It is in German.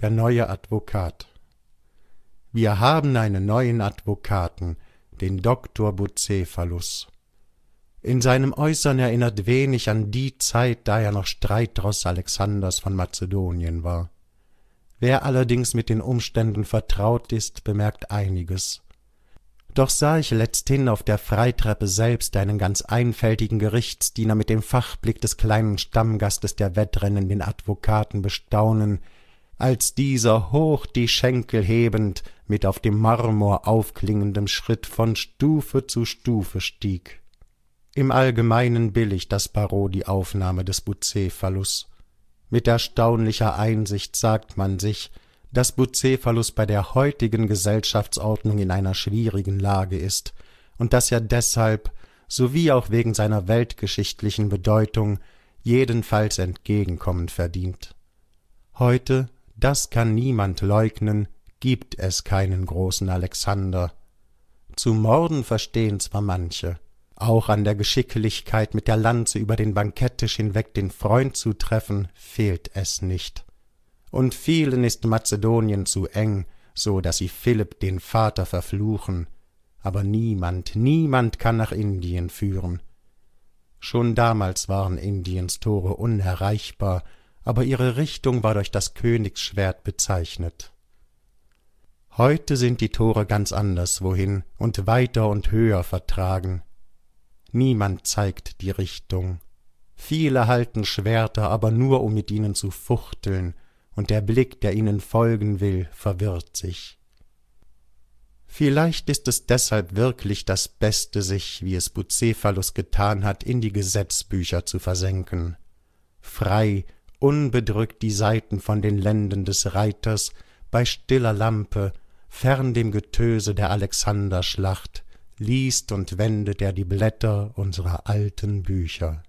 der neue Advokat. Wir haben einen neuen Advokaten, den Doktor Bucephalus. In seinem Äußern erinnert wenig an die Zeit, da er noch Streitdross Alexanders von Mazedonien war. Wer allerdings mit den Umständen vertraut ist, bemerkt einiges. Doch sah ich letzthin auf der Freitreppe selbst einen ganz einfältigen Gerichtsdiener mit dem Fachblick des kleinen Stammgastes der Wettrennen den Advokaten bestaunen, als dieser hoch die Schenkel hebend mit auf dem Marmor aufklingendem Schritt von Stufe zu Stufe stieg. Im Allgemeinen billigt das Barot die Aufnahme des Bucephalus. Mit erstaunlicher Einsicht sagt man sich, dass Bucephalus bei der heutigen Gesellschaftsordnung in einer schwierigen Lage ist und dass er deshalb, sowie auch wegen seiner weltgeschichtlichen Bedeutung, jedenfalls Entgegenkommen verdient. Heute das kann niemand leugnen, gibt es keinen großen Alexander. Zu morden verstehen zwar manche, auch an der Geschicklichkeit, mit der Lanze über den Banketttisch hinweg den Freund zu treffen, fehlt es nicht. Und vielen ist Mazedonien zu eng, so daß sie Philipp den Vater verfluchen, aber niemand, niemand kann nach Indien führen. Schon damals waren Indiens Tore unerreichbar, aber ihre Richtung war durch das Königsschwert bezeichnet. Heute sind die Tore ganz anders wohin und weiter und höher vertragen. Niemand zeigt die Richtung. Viele halten Schwerter, aber nur um mit ihnen zu fuchteln, und der Blick, der ihnen folgen will, verwirrt sich. Vielleicht ist es deshalb wirklich das Beste, sich, wie es Bucephalus getan hat, in die Gesetzbücher zu versenken. Frei unbedrückt die Seiten von den Lenden des Reiters, bei stiller Lampe, fern dem Getöse der Alexanderschlacht, liest und wendet er die Blätter unserer alten Bücher.